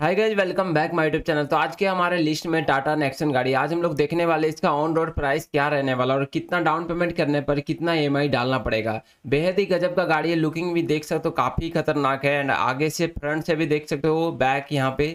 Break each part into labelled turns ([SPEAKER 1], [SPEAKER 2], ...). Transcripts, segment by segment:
[SPEAKER 1] hi guys welcome back my YouTube channel तो आज के हमारे लिस्ट में टाटा नेक्सन गाड़ी आज हम लोग देखने वाले इसका ऑन रोड प्राइस क्या रहने वाला और कितना डाउन पेमेंट करने पर कितना ईएमआई e डालना पड़ेगा बेहद ही गजब का गाड़ी है लुकिंग भी देख सकते हो काफ़ी खतरनाक है एंड आगे से फ्रंट से भी देख सकते हो बैक यहाँ पे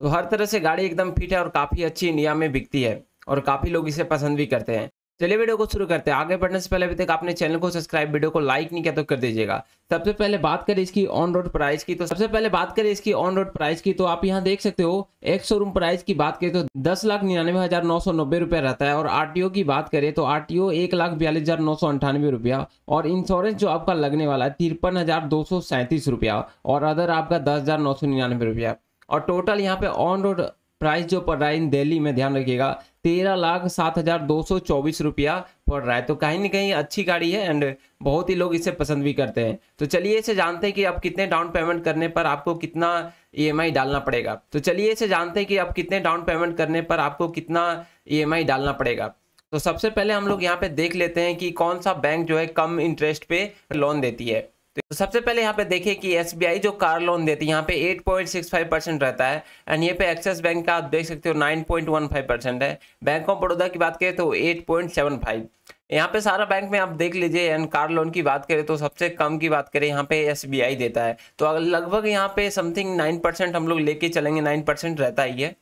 [SPEAKER 1] तो हर तरह से गाड़ी एकदम फिट है और काफ़ी अच्छी इंडिया में बिकती है और काफ़ी लोग इसे पसंद भी करते हैं चलिए वीडियो को शुरू करते हैं आगे बढ़ने से पहले अभी तक आपने चैनल को सब्सक्राइब वीडियो को लाइक नहीं किया तो कर दीजिएगा सबसे पहले बात करें इसकी ऑन रोड प्राइस की तो सबसे पहले बात करें इसकी ऑन रोड प्राइस की तो आप यहाँ देख सकते हो एक शोरूम प्राइस की बात करें तो दस लाख निन्यानवे हजार नौ सौ नब्बे रुपया रहता है और आरटीओ की बात करें तो आरटीओ एक लाख बयालीस हजार नौ सौ अंठानवे रुपया और इंश्योरेंस जो आपका लगने वाला है तिरपन हजार दो सौ सैंतीस रुपया और अदर आपका दस हजार नौ सौ निन्यानवे रुपया और टोटल यहाँ पे ऑन रोड प्राइस जो पड़ रहा है इन दिल्ली में ध्यान रखिएगा तेरह लाख सात हज़ार दो सौ चौबीस रुपया पड़ रहा है तो कहीं ना कहीं अच्छी गाड़ी है एंड बहुत ही लोग इसे पसंद भी करते हैं तो चलिए इसे जानते हैं कि आप कितने डाउन पेमेंट करने पर आपको कितना ई e डालना पड़ेगा तो चलिए इसे जानते हैं कि आप कितने डाउन पेमेंट करने पर आपको कितना ई e डालना पड़ेगा तो सबसे पहले हम लोग यहाँ पे देख लेते हैं कि कौन सा बैंक जो है कम इंटरेस्ट पे लोन देती है तो सबसे पहले यहाँ पे देखिए कि एस जो कार लोन देती है यहाँ पे 8.65 परसेंट रहता है एंड ये पे एक्सिस बैंक का आप देख सकते हो 9.15 परसेंट है बैंक ऑफ बड़ौदा की बात करें तो 8.75 यहाँ पे सारा बैंक में आप देख लीजिए एंड कार लोन की बात करें तो सबसे कम की बात करें यहाँ पे एस देता है तो लगभग यहाँ पे समथिंग नाइन परसेंट हम लोग लेके चलेंगे नाइन परसेंट रहता ही है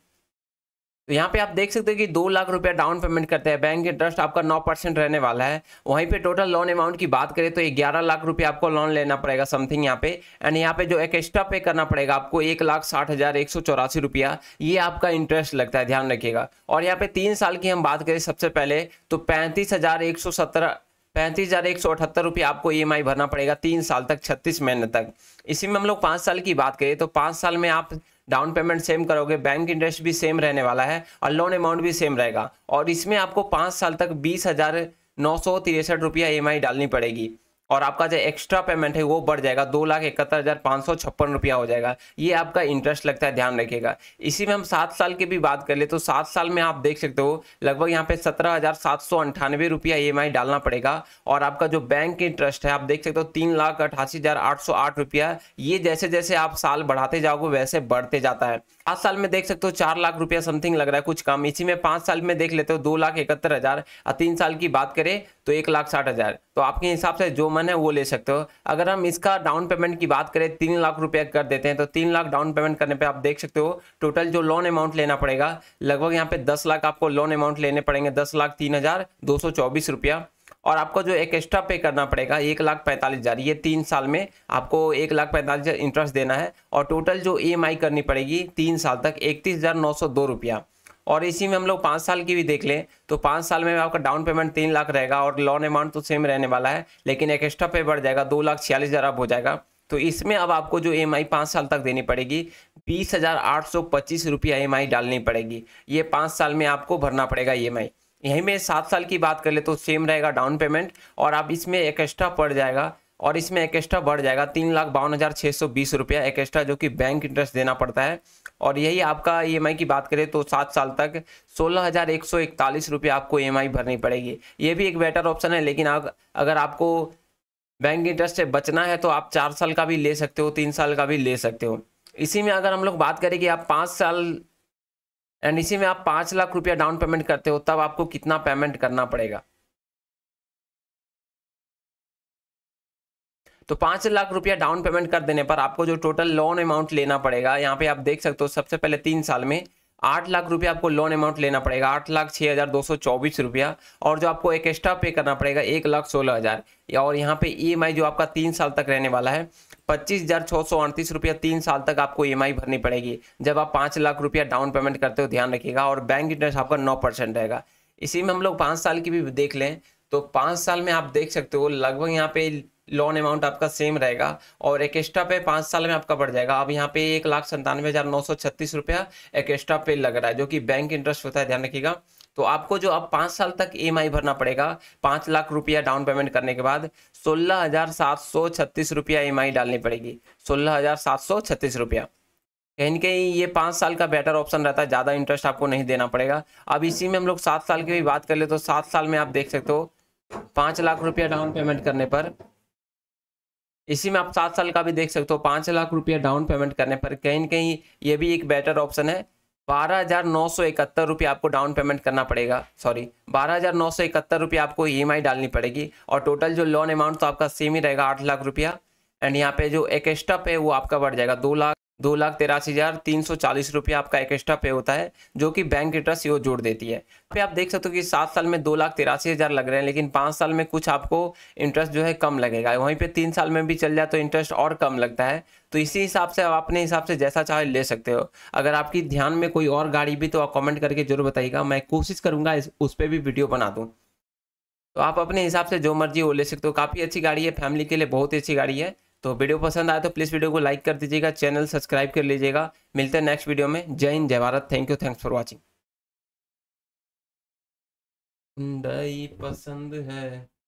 [SPEAKER 1] तो यहाँ पे आप देख सकते हैं कि दो लाख रुपया डाउन पेमेंट करते हैं बैंक इंटरेस्ट आपका नौ परसेंट रहने वाला है वहीं पे टोटल लोन अमाउंट की बात करें तो ग्यारह लाख रुपया आपको लोन लेना पड़ेगा समथिंग यहाँ पे एंड यहाँ पे जो एक एक्स्ट्रा पे करना पड़ेगा आपको एक लाख साठ हज़ार एक सौ चौरासी रुपया ये आपका इंटरेस्ट लगता है ध्यान रखिएगा और यहाँ पे तीन साल की हम बात करें सबसे पहले तो पैंतीस हज़ार एक सौ सत्रह पैंतीस हज़ार एक सौ अठहत्तर रुपये आपको ई e भरना पड़ेगा तीन साल तक छत्तीस महीने तक इसी में हम लोग पाँच साल की बात करें तो पाँच साल में आप डाउन पेमेंट सेम करोगे बैंक इंटरेस्ट भी सेम रहने वाला है और लोन अमाउंट भी सेम रहेगा और इसमें आपको पाँच साल तक बीस हज़ार नौ सौ तिरसठ रुपया ई e डालनी पड़ेगी और आपका जो एक्स्ट्रा पेमेंट है वो बढ़ जाएगा दो लाख इकहत्तर हज़ार पाँच सौ छप्पन रुपया हो जाएगा ये आपका इंटरेस्ट लगता है ध्यान रखिएगा इसी में हम सात साल की भी बात कर ले तो सात साल में आप देख सकते हो लगभग यहाँ पे सत्रह हज़ार सात सौ अंठानवे रुपया ई e डालना पड़ेगा और आपका जो बैंक इंटरेस्ट है आप देख सकते हो तीन लाख अठासी हज़ार आठ सौ आठ रुपया ये जैसे जैसे आप साल बढ़ाते जाओगे वैसे बढ़ते जाता है सात साल में देख सकते हो चार लाख रुपया समथिंग लग रहा है कुछ कम इसी में पाँच साल में देख लेते हो दो लाख इकहत्तर हज़ार तीन साल की बात करें तो एक लाख साठ हज़ार तो आपके हिसाब से जो मन है वो ले सकते हो अगर हम इसका डाउन पेमेंट की बात करें तीन लाख रुपये कर देते हैं तो तीन लाख डाउन पेमेंट करने पे आप देख सकते हो टोटल जो लोन अमाउंट लेना पड़ेगा लगभग यहाँ पे दस लाख आपको लोन अमाउंट लेने पड़ेंगे दस लाख तीन हज़ार और आपको जो एक एक्स्ट्रा पे करना पड़ेगा एक लाख पैंतालीस हज़ार ये तीन साल में आपको एक लाख पैंतालीस हज़ार इंटरेस्ट देना है और टोटल जो ई e करनी पड़ेगी तीन साल तक इकतीस हज़ार नौ सौ दो रुपया और इसी में हम लोग पाँच साल की भी देख लें तो पाँच साल में आपका डाउन पेमेंट तीन लाख रहेगा और लोन अमाउंट तो सेम रहने वाला है लेकिन एक एक्स्ट्रा पे बढ़ जाएगा दो लाख छियालीस हज़ार हो जाएगा तो इसमें अब आपको जो ई एम आई पाँच साल तक देनी पड़ेगी बीस हज़ार आठ सौ पच्चीस रुपया ई एम आई डालनी पड़ेगी ये पाँच साल में आपको भरना पड़ेगा ई एम आई यहीं में सात साल की बात कर ले तो सेम रहेगा डाउन पेमेंट और आप इसमें एक एक्स्ट्रा पड़ जाएगा और इसमें एक एक्स्ट्रा बढ़ जाएगा तीन लाख बावन हज़ार छः सौ बीस रुपया एक एक्स्ट्रा जो कि बैंक इंटरेस्ट देना पड़ता है और यही आपका ई e की बात करें तो सात साल तक सोलह हज़ार एक सौ इकतालीस रुपया आपको ई e भरनी पड़ेगी ये भी एक बेटर ऑप्शन है लेकिन आप अगर आपको बैंक इंटरेस्ट से बचना है तो आप चार साल का भी ले सकते हो तीन साल का भी ले सकते हो इसी में अगर हम लोग बात करें कि आप पाँच साल एंड इसी में आप पाँच लाख रुपया डाउन पेमेंट करते हो तब आपको कितना पेमेंट करना पड़ेगा तो पाँच लाख रुपया डाउन पेमेंट कर देने पर आपको जो टोटल लोन अमाउंट लेना पड़ेगा यहाँ पे आप देख सकते हो सबसे पहले तीन साल में आठ लाख रुपया आपको लोन अमाउंट लेना पड़ेगा आठ लाख छः हज़ार दो सौ चौबीस रुपया और जो आपको एक एक्स्ट्रा पे करना पड़ेगा एक लाख सोलह हज़ार और यहाँ पे ईएमआई e जो आपका तीन साल तक रहने वाला है पच्चीस हज़ार छः सौ अड़तीस रुपया तीन साल तक आपको ईएमआई e भरनी पड़ेगी जब आप पाँच लाख रुपया डाउन पेमेंट करते हो ध्यान रखिएगा और बैंक इंटरेस्ट आपका नौ परसेंट रहेगा इसी में हम लोग पाँच साल की भी देख लें तो पाँच साल में आप देख सकते हो लगभग यहाँ पे लोन अमाउंट आपका सेम रहेगा और एक एक्स्ट्रा पे पाँच साल में आपका बढ़ जाएगा अब यहाँ पे एक लाख संतानवे हज़ार नौ सौ छत्तीस रुपया एक एक्स्ट्रा पे लग रहा है जो कि बैंक इंटरेस्ट होता है ध्यान रखिएगा तो आपको जो अब पाँच साल तक ई e भरना पड़ेगा पाँच लाख रुपया डाउन पेमेंट करने के बाद सोलह हज़ार सात सौ छत्तीस रुपया ई e डालनी पड़ेगी सोलह हज़ार सात सौ छत्तीस रुपया कहीं ना कहीं ये पाँच साल का बेटर ऑप्शन रहता है ज़्यादा इंटरेस्ट आपको नहीं देना पड़ेगा अब इसी में हम लोग सात साल की भी बात कर ले तो सात साल में आप देख सकते हो पाँच लाख रुपया डाउन पेमेंट करने पर इसी में आप सात साल का भी देख सकते हो पाँच लाख रुपया डाउन पेमेंट करने पर कहीं ना कहीं ये भी एक बेटर ऑप्शन है बारह हज़ार नौ सौ इकहत्तर रुपया आपको डाउन पेमेंट करना पड़ेगा सॉरी बारह हज़ार नौ सौ इकहत्तर रुपया आपको ई e डालनी पड़ेगी और टोटल जो लोन अमाउंट तो आपका सेम ही रहेगा आठ लाख रुपया एंड यहाँ पे जो एक स्टॉप है वो आपका बढ़ जाएगा दो लाख दो लाख तेरासी हज़ार तीन सौ चालीस रुपये आपका एक एक्स्ट्रा पे होता है जो कि बैंक इंटरेस्ट यो जोड़ देती है फिर आप देख सकते हो कि सात साल में दो लाख तिरासी हज़ार लग रहे हैं लेकिन पाँच साल में कुछ आपको इंटरेस्ट जो है कम लगेगा वहीं पे तीन साल में भी चल जाए तो इंटरेस्ट और कम लगता है तो इसी हिसाब से आप अपने हिसाब से जैसा चाहे ले सकते हो अगर आपकी ध्यान में कोई और गाड़ी भी तो आप कॉमेंट करके जरूर बताइएगा मैं कोशिश करूँगा उस पर भी वीडियो बना दूँ तो आप अपने हिसाब से जो मर्जी वो ले सकते हो काफ़ी अच्छी गाड़ी है फैमिली के लिए बहुत ही अच्छी गाड़ी है तो वीडियो पसंद आया तो प्लीज़ वीडियो को लाइक कर दीजिएगा चैनल सब्सक्राइब कर लीजिएगा मिलते हैं नेक्स्ट वीडियो में जय हिंद जय Bharat thank you thanks for watching पसंद है